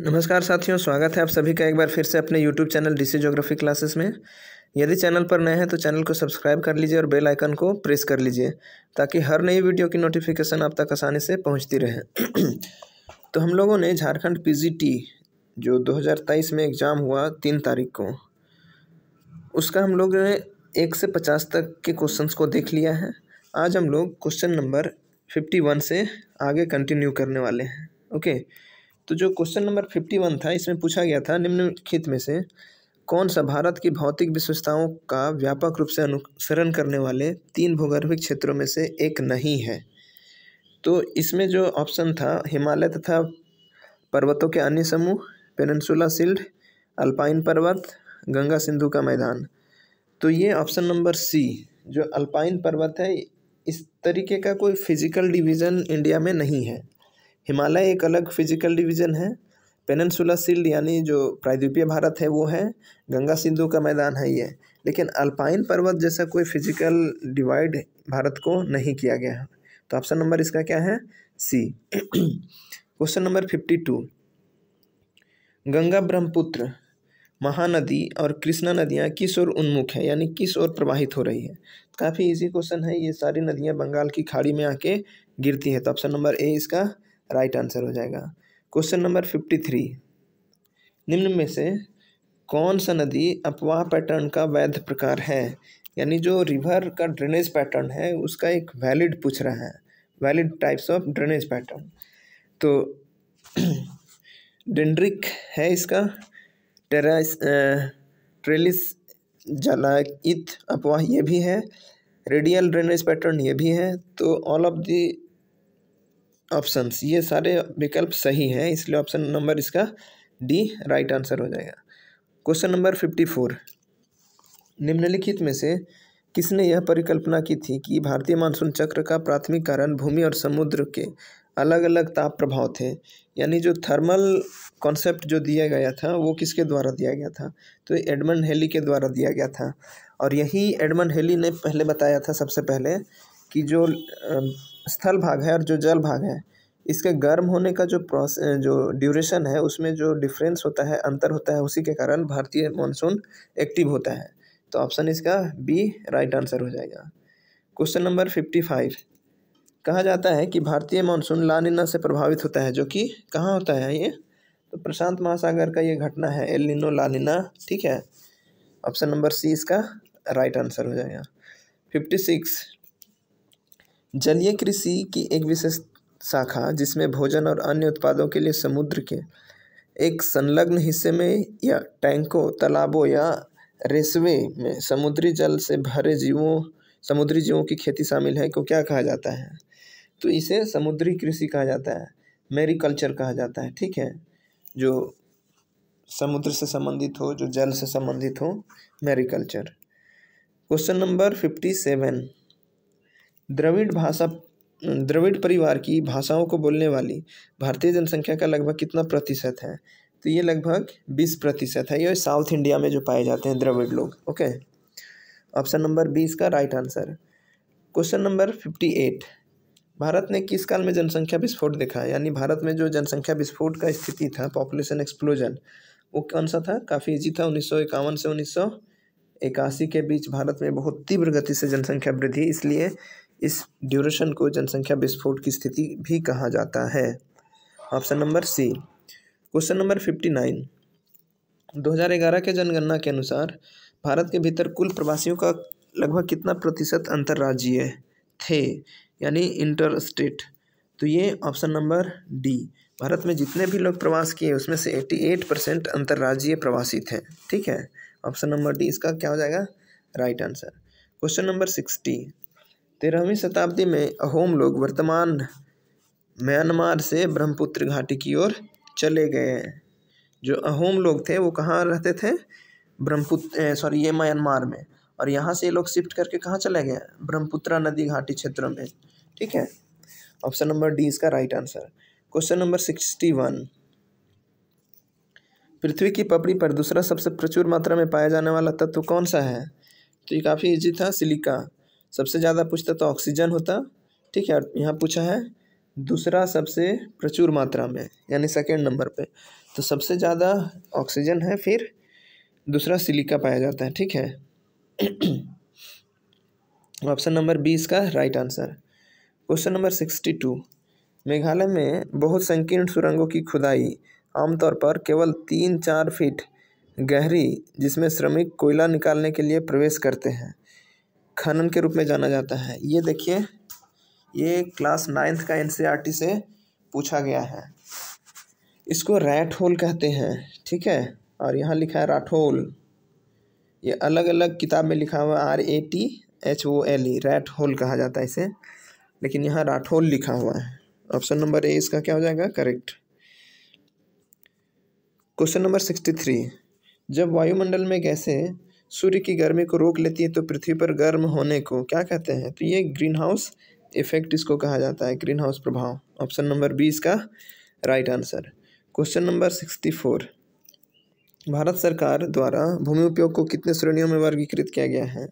नमस्कार साथियों स्वागत है आप सभी का एक बार फिर से अपने YouTube channel D C geography classes में यदि चैनल पर नए हैं तो चैनल को सब्सक्राइब कर लीजिए और बेल आइकन को प्रेस कर लीजिए ताकि हर नई वीडियो की नोटिफिकेशन आप तक आसानी से पहुंचती रहे तो हम लोगों ने झारखंड पीजीटी जो 2023 में एग्ज़ाम हुआ तीन तारीख को उसका हम लोग ने एक से पचास तक के क्वेश्चन को देख लिया है आज हम लोग क्वेश्चन नंबर फिफ्टी वन से आगे कंटिन्यू करने वाले हैं ओके okay? तो जो क्वेश्चन नंबर फिफ्टी वन था इसमें पूछा गया था निम्नलिखित में से कौन सा भारत की भौतिक विशेषताओं का व्यापक रूप से अनुसरण करने वाले तीन भूगर्भिक क्षेत्रों में से एक नहीं है तो इसमें जो ऑप्शन था हिमालय तथा पर्वतों के अन्य समूह पेनसुला सिल्ड अल्पाइन पर्वत गंगा सिंधु का मैदान तो ये ऑप्शन नंबर सी जो अल्पाइन पर्वत है इस तरीके का कोई फिजिकल डिवीज़न इंडिया में नहीं है हिमालय एक अलग फिजिकल डिवीज़न है पेनन्सुला सील्ड यानी जो प्रायद्वीपीय भारत है वो है गंगा सिंधु का मैदान है ये लेकिन अल्पाइन पर्वत जैसा कोई फिजिकल डिवाइड भारत को नहीं किया गया है तो ऑप्शन नंबर इसका क्या है C question number fifty two Ganga Brahmaputra Mahanadi और कृष्णा नदियाँ किस ओर उन्मुख है यानी किस ओर प्रवाहित हो रही है काफ़ी इजी क्वेश्चन है ये सारी नदियाँ बंगाल की खाड़ी में आके गिरती है तो ऑप्शन नंबर ए इसका राइट आंसर हो जाएगा क्वेश्चन नंबर फिफ्टी थ्री निम्न में से कौन सा नदी अपवाह पैटर्न का वैध प्रकार है यानी जो रिवर का ड्रेनेज पैटर्न है उसका एक वैलिड पूछ रहा है valid types of drainage pattern तो डेंड्रिक है इसका टेरास ट्रेलिस जलाइत अपवाह ये भी है रेडियल ड्रेनेज पैटर्न ये भी है तो ऑल ऑफ दी ऑप्शंस ये सारे विकल्प सही हैं इसलिए ऑप्शन नंबर इसका डी राइट आंसर हो जाएगा क्वेश्चन नंबर फिफ्टी फोर निम्नलिखित में से किसने यह परिकल्पना की थी कि भारतीय मानसून चक्र का प्राथमिक कारण भूमि और समुद्र के अलग अलग ताप प्रभाव थे यानी जो थर्मल कॉन्सेप्ट जो दिया गया था वो किसके द्वारा दिया गया था तो एडमंड हेली के द्वारा दिया गया था और यही एडमंड हेली ने पहले बताया था सबसे पहले कि जो स्थल भाग है और जो जल भाग है इसके गर्म होने का जो प्रोस जो ड्यूरेशन है उसमें जो डिफरेंस होता है अंतर होता है उसी के कारण भारतीय मानसून एक्टिव होता है तो ऑप्शन इसका बी राइट आंसर हो जाएगा क्वेश्चन नंबर फिफ्टी फाइव कहा जाता है कि भारतीय मानसून लानिना से प्रभावित होता है जो कि कहाँ होता है ये तो प्रशांत महासागर का ये घटना है एल निनो लानिना ठीक है ऑप्शन नंबर सी इसका राइट आंसर हो जाएगा फिफ्टी सिक्स जलीय कृषि की एक विशेष शाखा जिसमें भोजन और अन्य उत्पादों के लिए समुद्र के एक संलग्न हिस्से में या टैंकों तालाबों या रेसवे में समुद्री जल से भरे जीवों समुद्री जीवों की खेती शामिल है को क्या कहा जाता है तो इसे समुद्री कृषि कहा जाता है कल्चर कहा जाता है ठीक है जो समुद्र से संबंधित हो जो जल से संबंधित हो culture question number fifty seven Dravida भाषा द्रविड़ परिवार की भाषाओं को बोलने वाली भारतीय जनसंख्या का लगभग कितना प्रतिशत है तो ये लगभग बीस प्रतिशत है ये साउथ इंडिया में जो पाए जाते हैं द्रविड़ लोग ओके ऑप्शन नंबर बीस का right answer question number fifty eight Bharat ने किस काल में जनसंख्या विस्फोट देखा यानी भारत में जो जनसंख्या विस्फोट का स्थिति था पॉपुलेशन एक्सप्लोजन वो कौन सा था काफ़ी इजी था उन्नीस से उन्नीस इक्यासी के बीच भारत में बहुत तीव्र गति से जनसंख्या वृद्धि इसलिए इस ड्यूरेशन को जनसंख्या विस्फोट की स्थिति भी कहा जाता है option number C question number fifty nine दो हज़ार ग्यारह के जनगणना के अनुसार भारत के भीतर कुल प्रवासियों का लगभग कितना प्रतिशत अंतर्राज्यीय थे यानी इंटर स्टेट तो ये ऑप्शन नंबर डी भारत में जितने भी लोग प्रवास किए उसमें से एट्टी एट परसेंट अंतर्राज्यीय प्रवासी थे ठीक है ऑप्शन नंबर डी इसका क्या हो जाएगा right answer question number sixty तेरहवीं शताब्दी में अहोम लोग वर्तमान म्यांमार से ब्रह्मपुत्र घाटी की ओर चले गए जो अहोम लोग थे वो कहाँ रहते थे ब्रह्मपुत्र सॉरी ये म्यांमार में और यहाँ से ये लोग शिफ्ट करके कहाँ चले गए ब्रह्मपुत्रा नदी घाटी क्षेत्र में ठीक है ऑप्शन नंबर डी इसका right answer question number sixty one पृथ्वी की पपड़ी पर दूसरा सबसे प्रचुर मात्रा में पाया जाने वाला तत्व कौन सा है तो ये काफ़ी इजी था सिलिका सबसे ज़्यादा पूछता तो ऑक्सीजन होता ठीक है यहाँ पूछा है दूसरा सबसे प्रचुर मात्रा में यानी सेकेंड नंबर पर तो सबसे ज़्यादा ऑक्सीजन है फिर दूसरा सिलिका पाया जाता है ठीक है ऑप्शन नंबर बी इसका right answer question number sixty two Meghalaya में बहुत संकीर्ण सुरंगों की खुदाई आमतौर पर केवल तीन चार फीट गहरी जिसमें श्रमिक कोयला निकालने के लिए प्रवेश करते हैं खनन के रूप में जाना जाता है ये देखिए ये क्लास नाइन्थ का एन e से पूछा गया है इसको रैट होल कहते हैं ठीक है और यहाँ लिखा है राठोल ये अलग अलग किताब में लिखा हुआ R A T H O L E rat hole कहा जाता है इसे लेकिन यहाँ राठौल लिखा हुआ है ऑप्शन नंबर ए इसका क्या हो जाएगा correct question number sixty three जब वायुमंडल में गैसें सूर्य की गर्मी को रोक लेती है तो पृथ्वी पर गर्म होने को क्या कहते हैं तो ये ग्रीन हाउस इफेक्ट इसको कहा जाता है ग्रीन हाउस प्रभाव ऑप्शन नंबर बी इसका right answer question number sixty four Bharat सरकार द्वारा भूमि उपयोग को कितने श्रेणियों में वर्गीकृत किया गया है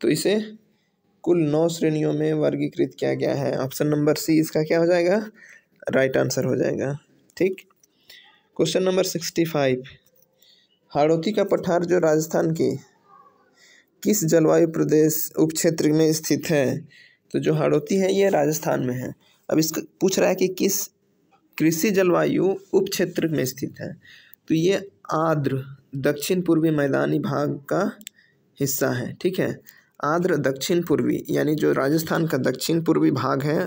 तो इसे कुल नौ श्रेणियों में वर्गीकृत किया गया है ऑप्शन नंबर सी इसका क्या हो जाएगा राइट आंसर हो जाएगा ठीक question number sixty five Hadoti का पठार जो राजस्थान के किस जलवायु प्रदेश उप क्षेत्र में स्थित है तो जो हाड़ौती है ये राजस्थान में है अब इसका पूछ रहा है कि किस कृषि जलवायु उप क्षेत्र में स्थित है तो ये आद्र दक्षिण पूर्वी मैदानी भाग का हिस्सा है ठीक है आर्द्र दक्षिण पूर्वी यानी जो राजस्थान का दक्षिण पूर्वी भाग है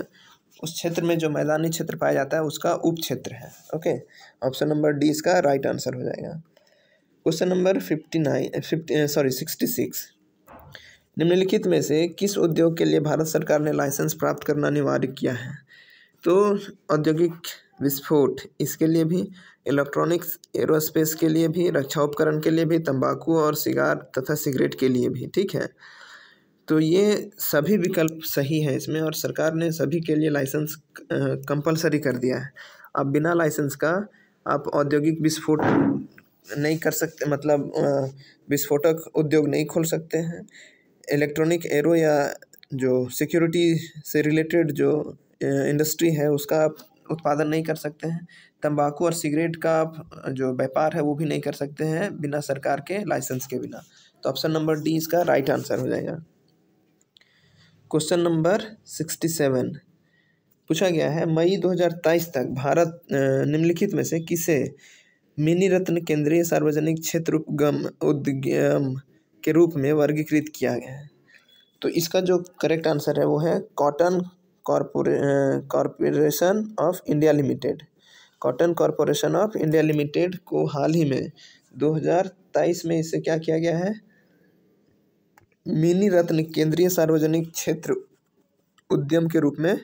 उस क्षेत्र में जो मैदानी क्षेत्र पाया जाता है उसका उप क्षेत्र है ओके ऑप्शन नंबर डी इसका राइट आंसर हो जाएगा question number fifty nine fifty sorry sixty six निम्नलिखित में से किस उद्योग के लिए भारत सरकार ने लाइसेंस प्राप्त करना अनिवार्य किया है तो औद्योगिक विस्फोट इसके लिए भी इलेक्ट्रॉनिक्स एरोस्पेस के लिए भी रक्षा उपकरण के लिए भी तंबाकू और सिगार तथा सिगरेट के लिए भी ठीक है तो ये सभी विकल्प सही है इसमें और सरकार ने सभी के लिए लाइसेंस कंपलसरी कर दिया है अब बिना लाइसेंस का आप औद्योगिक विस्फोट नहीं कर सकते मतलब विस्फोटक उद्योग नहीं खोल सकते हैं इलेक्ट्रॉनिक एरो या जो सिक्योरिटी से रिलेटेड जो इंडस्ट्री है उसका आप उत्पादन नहीं कर सकते हैं तंबाकू और सिगरेट का आप जो व्यापार है वो भी नहीं कर सकते हैं बिना सरकार के लाइसेंस के बिना तो ऑप्शन नंबर डी इसका राइट आंसर हो जाएगा क्वेश्चन नंबर सिक्सटी सेवन पूछा गया है मई तेईस तक भारत निम्नलिखित में से किसे मिनी रत्न केंद्रीय सार्वजनिक क्षेत्र उपगम उद्यम के रूप में वर्गीकृत किया गया है तो इसका जो करेक्ट आंसर है वो है कॉटन कॉरपोरे corporation of India limited cotton corporation of India limited को हाल ही में 2023 में इसे क्या किया गया है मिनी रत्न केंद्रीय सार्वजनिक क्षेत्र उद्यम के रूप में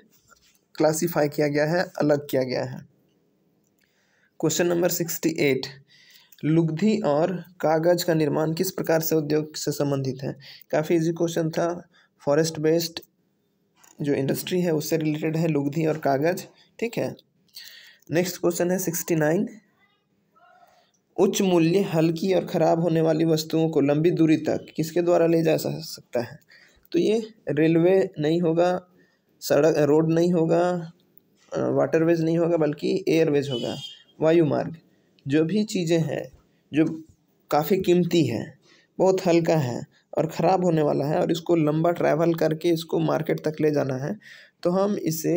क्लासिफाई किया गया है अलग किया गया है क्वेश्चन नंबर सिक्सटी एट लुगधी और कागज का निर्माण किस प्रकार से उद्योग से संबंधित है काफ़ी इजी क्वेश्चन था फॉरेस्ट बेस्ड जो इंडस्ट्री है उससे रिलेटेड है लुगधी और कागज ठीक है नेक्स्ट क्वेश्चन है सिक्सटी नाइन उच्च मूल्य हल्की और ख़राब होने वाली वस्तुओं को लंबी दूरी तक किसके द्वारा ले जा सकता है तो ये रेलवे नहीं होगा सड़क रोड नहीं होगा वाटरवेज नहीं होगा बल्कि एयरवेज होगा वायु मार्ग जो भी चीज़ें हैं जो काफ़ी कीमती हैं बहुत हल्का है और ख़राब होने वाला है और इसको लंबा ट्रैवल करके इसको मार्केट तक ले जाना है तो हम इसे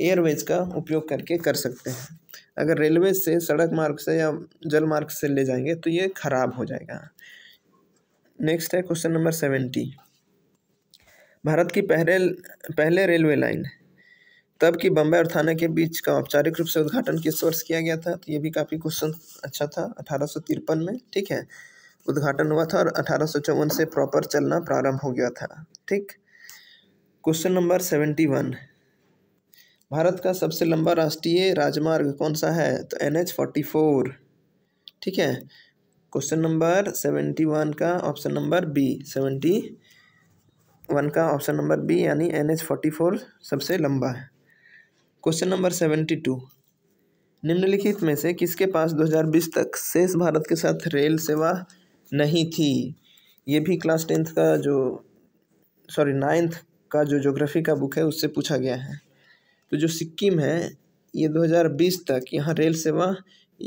एयरवेज का उपयोग करके कर सकते हैं अगर रेलवे से सड़क मार्ग से या जल मार्ग से ले जाएंगे तो ये ख़राब हो जाएगा नेक्स्ट है क्वेश्चन नंबर सेवेंटी भारत की पहले पहले रेलवे लाइन तब की बम्बई और थाना के बीच का औपचारिक रूप से उद्घाटन किस वर्ष किया गया था तो ये भी काफ़ी क्वेश्चन अच्छा था अठारह में ठीक है उद्घाटन हुआ था और अठारह से प्रॉपर चलना प्रारंभ हो गया था ठीक question number seventy one Bharat का सबसे लंबा राष्ट्रीय राजमार्ग कौन सा है तो एन एच फोर्टी फोर ठीक है क्वेश्चन नंबर सेवेंटी वन का option number B seventy one का ऑप्शन नंबर बी यानी एन एच फोर्टी फोर सबसे लंबा है क्वेश्चन नंबर सेवेंटी टू निम्नलिखित में से किसके पास 2020 तक शेष भारत के साथ रेल सेवा नहीं थी ये भी क्लास टेंथ का जो सॉरी नाइन्थ का जो जोग्राफी का बुक है उससे पूछा गया है तो जो सिक्किम है ये 2020 तक यहाँ रेल सेवा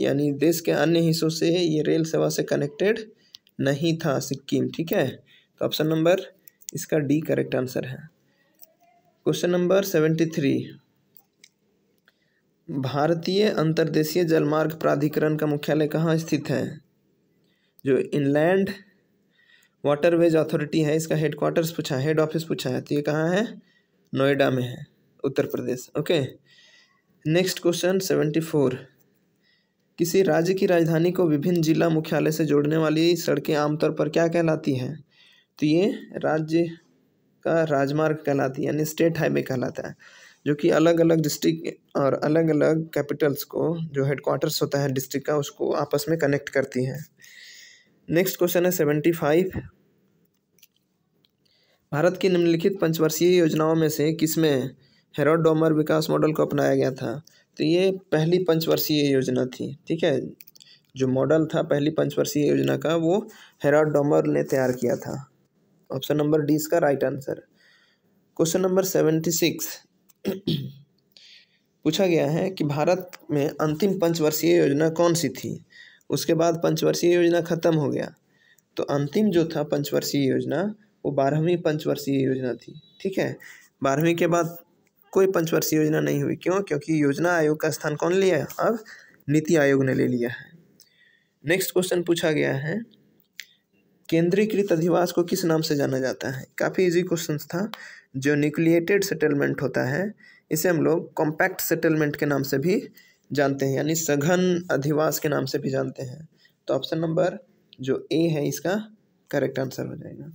यानी देश के अन्य हिस्सों से ये रेल सेवा से कनेक्टेड नहीं था सिक्किम ठीक है तो ऑप्शन नंबर इसका डी करेक्ट आंसर है क्वेश्चन नंबर सेवेंटी थ्री भारतीय अंतर्देशीय जलमार्ग प्राधिकरण का मुख्यालय कहाँ स्थित है जो इनलैंड वाटरवेज अथॉरिटी है इसका हेड क्वार्टर्स पूछा है हेड ऑफिस पूछा है तो ये कहाँ है नोएडा में है Uttar Pradesh okay next question seventy four किसी राज्य की राजधानी को विभिन्न जिला मुख्यालय से जोड़ने वाली सड़कें आमतौर पर क्या कहलाती हैं तो ये राज्य का राजमार्ग कहलाती है यानी स्टेट हाईवे कहलाता है जो कि अलग अलग डिस्ट्रिक्ट और अलग अलग कैपिटल्स को जो हेडक्वार्टर्स होता है डिस्ट्रिक्ट का उसको आपस में कनेक्ट करती है नेक्स्ट क्वेश्चन है सेवेंटी फाइव भारत की निम्नलिखित पंचवर्षीय योजनाओं में से किसमें हेरोड डोमर विकास मॉडल को अपनाया गया था तो ये पहली पंचवर्षीय योजना थी ठीक है जो मॉडल था पहली पंचवर्षीय योजना का वो हेरोड डोमर ने तैयार किया था ऑप्शन नंबर डी इसका right answer question number seventy six पूछा गया है कि भारत में अंतिम पंचवर्षीय योजना कौन सी थी उसके बाद पंचवर्षीय योजना ख़त्म हो गया तो अंतिम जो था पंचवर्षीय योजना वो बारहवीं पंचवर्षीय योजना थी ठीक है बारहवीं के बाद कोई पंचवर्षीय योजना नहीं हुई क्यों क्योंकि योजना आयोग का स्थान कौन लिया है अब नीति आयोग ने ले लिया है नेक्स्ट क्वेश्चन पूछा गया है केंद्रीकृत अधिवास को किस नाम से जाना जाता है काफ़ी इजी क्वेश्चन था जो न्यूक्लिएटेड सेटलमेंट होता है इसे हम लोग कॉम्पैक्ट सेटलमेंट के नाम से भी जानते हैं यानी सघन अधिवास के नाम से भी जानते हैं तो ऑप्शन नंबर जो ए है इसका करेक्ट आंसर हो जाएगा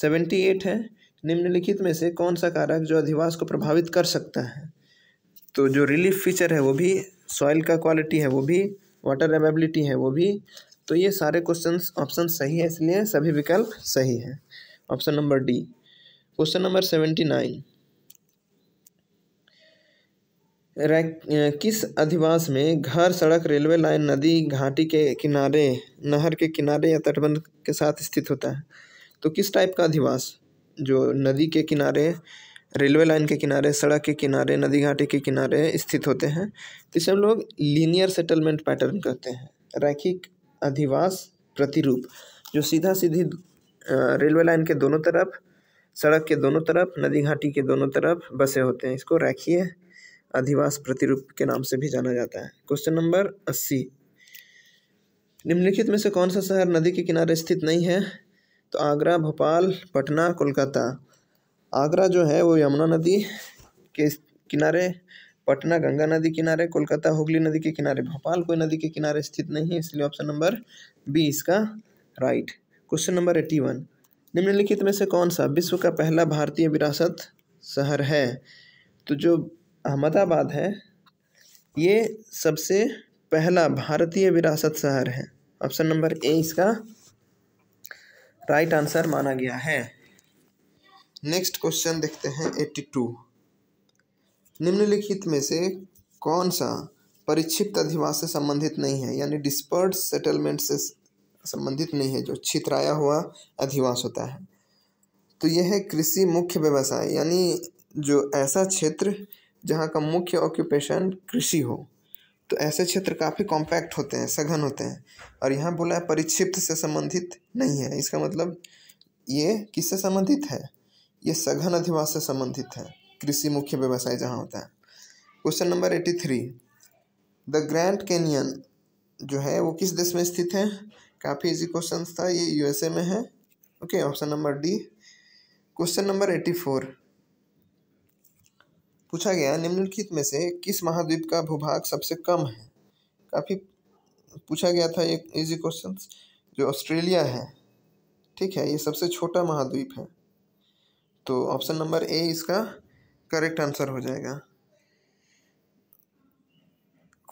सेवेंटी एट है निम्नलिखित में से कौन सा कारक जो अधिवास को प्रभावित कर सकता है तो जो रिलीफ फीचर है वो भी सॉइल का क्वालिटी है वो भी वाटर एवेबिलिटी है वो भी तो ये सारे क्वेश्चंस ऑप्शन सही है इसलिए सभी विकल्प सही है option number D question number seventy nine किस अधिवास में घर सड़क रेलवे लाइन नदी घाटी के किनारे नहर के किनारे या तटबंध के साथ स्थित होता है तो किस टाइप का अधिवास जो नदी के किनारे रेलवे लाइन के किनारे सड़क के किनारे नदी घाटी के किनारे स्थित होते हैं तो इसे हम लोग लीनियर सेटलमेंट पैटर्न कहते हैं रैखिक अधिवास प्रतिरूप जो सीधा सीधी रेलवे लाइन के दोनों तरफ सड़क के दोनों तरफ नदी घाटी के दोनों तरफ बसे होते हैं इसको रैखीय अधिवास प्रतिरूप के नाम से भी जाना जाता है क्वेश्चन नंबर अस्सी निम्नलिखित में से कौन सा शहर नदी के किनारे स्थित नहीं है तो आगरा भोपाल पटना कोलकाता आगरा जो है वो यमुना नदी के किनारे पटना गंगा नदी किनारे कोलकाता हुगली नदी के किनारे भोपाल कोई नदी के किनारे स्थित नहीं है इसलिए ऑप्शन नंबर बी इसका right question number eighty one निम्नलिखित में से कौन सा विश्व का पहला भारतीय विरासत शहर है तो जो अहमदाबाद है ये सबसे पहला भारतीय विरासत शहर है ऑप्शन नंबर ए इसका राइट आंसर माना गया है नेक्स्ट क्वेश्चन देखते हैं एट्टी टू निम्नलिखित में से कौन सा परिक्षिप्त अधिवास से संबंधित नहीं है यानी डिस्पर्ड सेटलमेंट से संबंधित नहीं है जो छितराया हुआ अधिवास होता है तो यह है कृषि मुख्य व्यवसाय यानी जो ऐसा क्षेत्र जहाँ का मुख्य ऑक्यूपेशन कृषि हो तो ऐसे क्षेत्र काफ़ी कॉम्पैक्ट होते हैं सघन होते हैं और यहाँ बोला है परिक्षिप्त से संबंधित नहीं है इसका मतलब ये किससे संबंधित है ये सघन अधिवास से संबंधित है कृषि मुख्य व्यवसाय जहाँ होता है question number eighty three the Grand Canyon जो है वो किस देश में स्थित है काफ़ी इजी क्वेश्चन था ये यूएसए में है okay option number D question number eighty four पूछा गया निम्नलिखित में से किस महाद्वीप का भूभाग सबसे कम है काफ़ी पूछा गया था ये इजी क्वेश्चन जो ऑस्ट्रेलिया है ठीक है ये सबसे छोटा महाद्वीप है तो ऑप्शन नंबर ए इसका करेक्ट आंसर हो जाएगा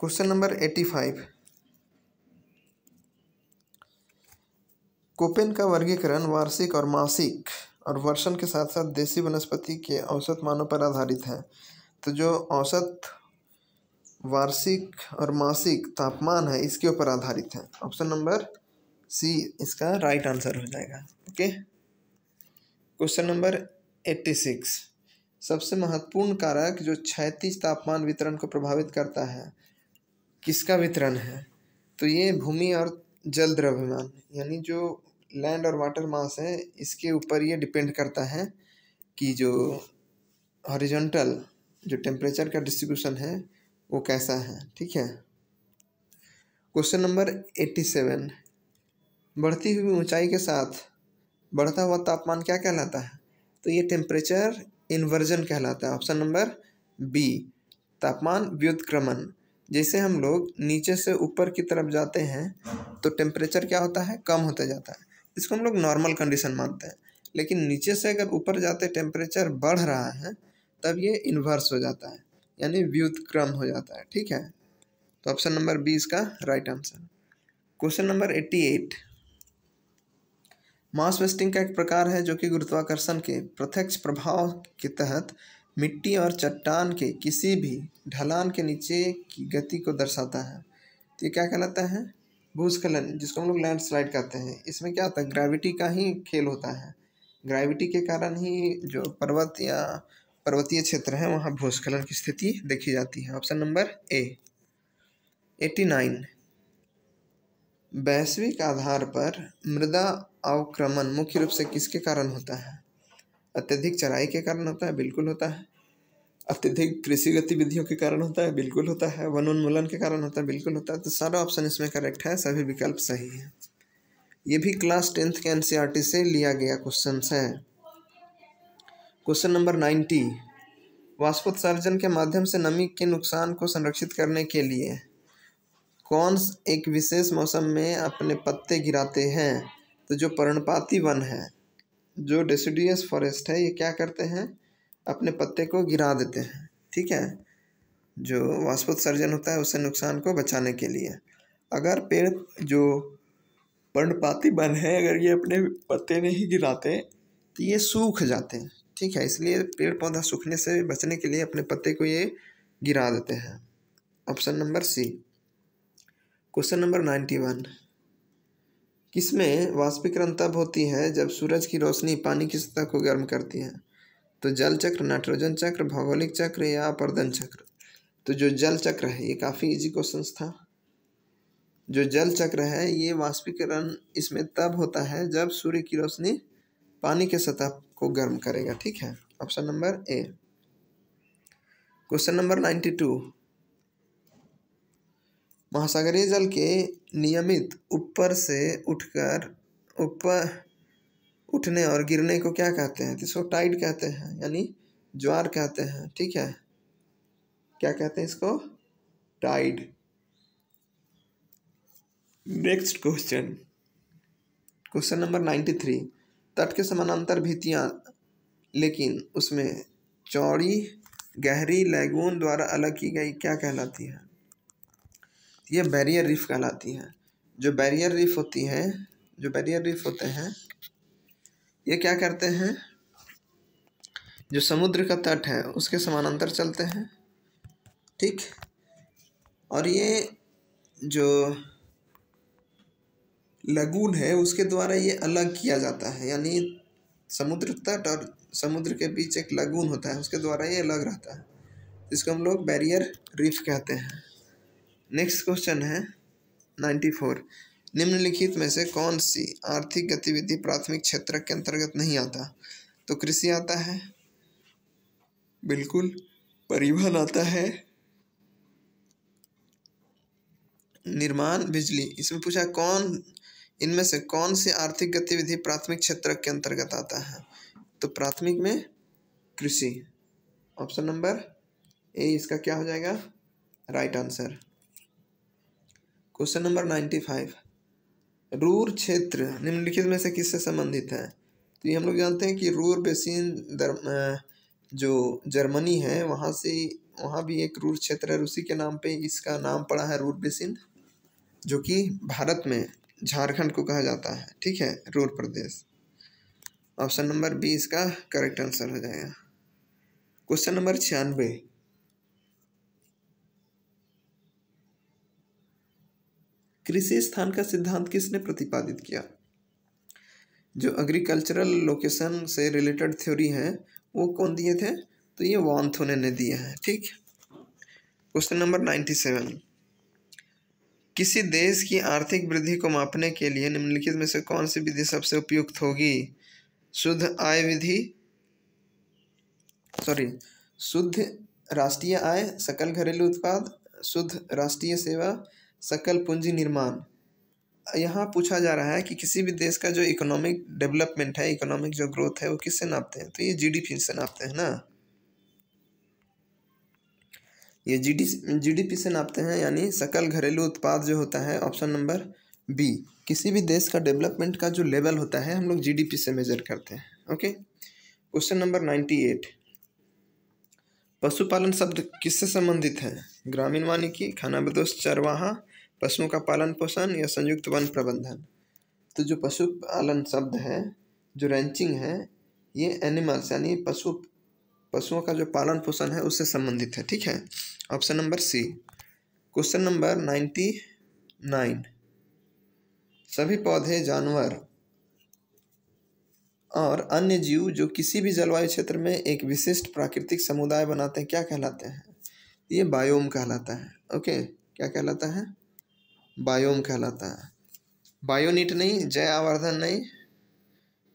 question number eighty five Koppen का वर्गीकरण वार्षिक और मासिक और वर्षण के साथ साथ देसी वनस्पति के औसत मानों पर आधारित है तो जो औसत वार्षिक और मासिक तापमान है इसके ऊपर आधारित है ऑप्शन नंबर सी इसका राइट आंसर हो जाएगा okay question number eighty six सबसे महत्वपूर्ण कारक जो क्षैतिज तापमान वितरण को प्रभावित करता है किसका वितरण है तो ये भूमि और जल द्रव्यमान यानी जो लैंड और वाटर मास है इसके ऊपर ये डिपेंड करता है कि जो हॉरिजॉन्टल जो टेम्परेचर का डिस्ट्रीब्यूशन है वो कैसा है ठीक है क्वेश्चन नंबर एट्टी सेवन बढ़ती हुई ऊंचाई के साथ बढ़ता हुआ तापमान क्या कहलाता है तो ये टेम्परेचर इन्वर्जन कहलाता है ऑप्शन नंबर बी तापमान व्युतक्रमण जैसे हम लोग नीचे से ऊपर की तरफ जाते हैं तो टेम्परेचर क्या होता है कम होता जाता है इसको हम लोग नॉर्मल कंडीशन मानते हैं लेकिन नीचे से अगर ऊपर जाते टेम्परेचर बढ़ रहा है तब ये इन्वर्स हो जाता है यानी व्युतक्रम हो जाता है ठीक है तो ऑप्शन नंबर बी इसका right answer question number eighty eight mass wasting का एक प्रकार है जो कि गुरुत्वाकर्षण के प्रत्यक्ष प्रभाव के तहत मिट्टी और चट्टान के किसी भी ढलान के नीचे की गति को दर्शाता है तो ये क्या कहलाता है भूस्खलन जिसको हम लोग लैंडस्लाइड कहते हैं इसमें क्या होता है ग्रेविटी का ही खेल होता है ग्रेविटी के कारण ही जो पर्वत या पर्वतीय क्षेत्र है वहाँ भूस्खलन की स्थिति देखी जाती है option number A eighty nine वैश्विक आधार पर मृदा अवक्रमण मुख्य रूप से किसके कारण होता है अत्यधिक चराई के कारण होता है बिल्कुल होता है अत्यधिक कृषि गतिविधियों के कारण होता है बिल्कुल होता है वनोन्मूलन के कारण होता है बिल्कुल होता है तो सारा ऑप्शन इसमें करेक्ट है सभी विकल्प सही है ये भी क्लास टेंथ के एनसीईआरटी e से लिया गया क्वेश्चन है क्वेश्चन नंबर नाइन्टी वाष्पोत्सर्जन के माध्यम से नमी के नुकसान को संरक्षित करने के लिए कौन एक विशेष मौसम में अपने पत्ते गिराते हैं तो जो पर्णपाती वन है जो डेसिडियस फॉरेस्ट है ये क्या करते हैं अपने पत्ते को गिरा देते हैं ठीक है जो वाष्पोत्सर्जन होता है उससे नुकसान को बचाने के लिए अगर पेड़ जो पर्णपाती बन है अगर ये अपने पत्ते नहीं गिराते तो ये सूख जाते हैं ठीक है इसलिए पेड़ पौधा सूखने से बचने के लिए अपने पत्ते को ये गिरा देते हैं option number C question number ninety one किसमें वाष्पीकरण तब होती है जब सूरज की रोशनी पानी की सतह को गर्म करती है तो जल चक्र नाइट्रोजन चक्र भौगोलिक चक्र या अपर्दन चक्र तो जो जल चक्र है ये काफ़ी इजी क्वेश्चन था जो जल चक्र है ये वाष्पीकरण इसमें तब होता है जब सूर्य की रोशनी पानी के सतह को गर्म करेगा ठीक है option number A question number ninety two महासागरीय जल के नियमित ऊपर से उठकर ऊपर उठने और गिरने को क्या कहते हैं तो इसको टाइड कहते हैं यानी ज्वार कहते हैं ठीक है क्या कहते हैं इसको tide next question question number ninety three तट के समानांतर भीतियाँ लेकिन उसमें चौड़ी गहरी लैगून द्वारा अलग की गई क्या कहलाती है ये बैरियर रीफ कहलाती है जो बैरियर रीफ होती है जो बैरियर रीफ होते हैं ये क्या करते हैं जो समुद्र का तट है उसके समानांतर चलते हैं ठीक और ये जो लगून है उसके द्वारा ये अलग किया जाता है यानी समुद्र तट और समुद्र के बीच एक लगून होता है उसके द्वारा ये अलग रहता है इसको हम लोग बैरियर रीफ कहते हैं नेक्स्ट क्वेश्चन है नाइन्टी फोर निम्नलिखित में से कौन सी आर्थिक गतिविधि प्राथमिक क्षेत्र के अंतर्गत नहीं आता तो कृषि आता है बिल्कुल परिवहन आता है निर्माण बिजली इसमें पूछा कौन इनमें से कौन सी आर्थिक गतिविधि प्राथमिक क्षेत्र के अंतर्गत आता है तो प्राथमिक में कृषि ऑप्शन नंबर ए इसका क्या हो जाएगा right answer question number ninety five Ruhr क्षेत्र निम्नलिखित में से किससे संबंधित है तो ये हम लोग जानते हैं कि रूर बेसिन दर, जो जर्मनी है वहाँ से वहाँ भी एक रूर क्षेत्र है उसी के नाम पे इसका नाम पड़ा है रूर बेसिन जो कि भारत में झारखंड को कहा जाता है ठीक है रूर प्रदेश ऑप्शन नंबर बी इसका करेक्ट आंसर हो जाएगा क्वेश्चन नंबर छियानवे कृषि स्थान का सिद्धांत किसने प्रतिपादित किया जो एग्रीकल्चरल लोकेशन से रिलेटेड थ्योरी हैं वो कौन दिए थे तो ये वॉन्थोने ने दिए हैं ठीक क्वेश्चन नंबर नाइन्टी सेवन किसी देश की आर्थिक वृद्धि को मापने के लिए निम्नलिखित में से कौन सी विधि सबसे उपयुक्त होगी शुद्ध आय विधि सॉरी शुद्ध राष्ट्रीय आय सकल घरेलू उत्पाद शुद्ध राष्ट्रीय सेवा सकल पूंजी निर्माण यहाँ पूछा जा रहा है कि किसी भी देश का जो इकोनॉमिक डेवलपमेंट है इकोनॉमिक जो ग्रोथ है वो किससे नापते हैं तो ये जीडीपी से नापते हैं ना ये जीडी जीडीपी से नापते हैं यानी सकल घरेलू उत्पाद जो होता है ऑप्शन नंबर बी किसी भी देश का डेवलपमेंट का जो लेवल होता है हम लोग जी से मेजर करते हैं okay question number ninety eight पशुपालन शब्द किससे संबंधित है ग्रामीण वानिकी खानाबदोश चरवाहा पशुओं का पालन पोषण या संयुक्त वन प्रबंधन तो जो पशु पालन शब्द है जो रेंचिंग है ये एनिमल्स यानी पशु पशुओं का जो पालन पोषण है उससे संबंधित है ठीक है option number C question number ninety nine सभी पौधे जानवर और अन्य जीव जो किसी भी जलवायु क्षेत्र में एक विशिष्ट प्राकृतिक समुदाय बनाते हैं क्या कहलाते हैं ये बायोम कहलाता है ओके क्या कहलाता है बायोम कहलाता है बायोनीट नहीं जय आवर्धन नहीं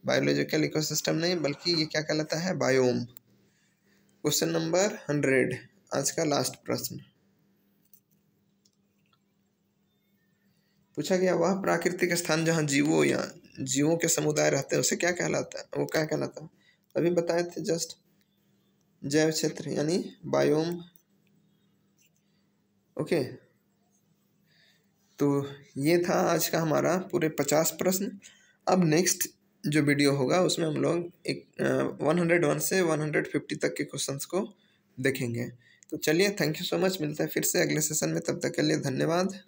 बायोलॉजिकल इकोसिस्टम नहीं बल्कि ये क्या कहलाता है बायोम क्वेश्चन नंबर हंड्रेड आज का लास्ट प्रश्न पूछा गया वह प्राकृतिक स्थान जहाँ जीवों या जीवों के समुदाय रहते हैं उसे क्या कहलाता है वो क्या कहलाता है अभी बताए थे जस्ट जैव क्षेत्र यानी बायोम ओके तो ये था आज का हमारा पूरे पचास प्रश्न अब नेक्स्ट जो वीडियो होगा उसमें हम लोग एक वन हंड्रेड वन से वन हंड्रेड फिफ्टी तक के क्वेश्चंस को देखेंगे तो चलिए थैंक यू सो मच मिलते हैं फिर से अगले सेशन में तब तक के लिए धन्यवाद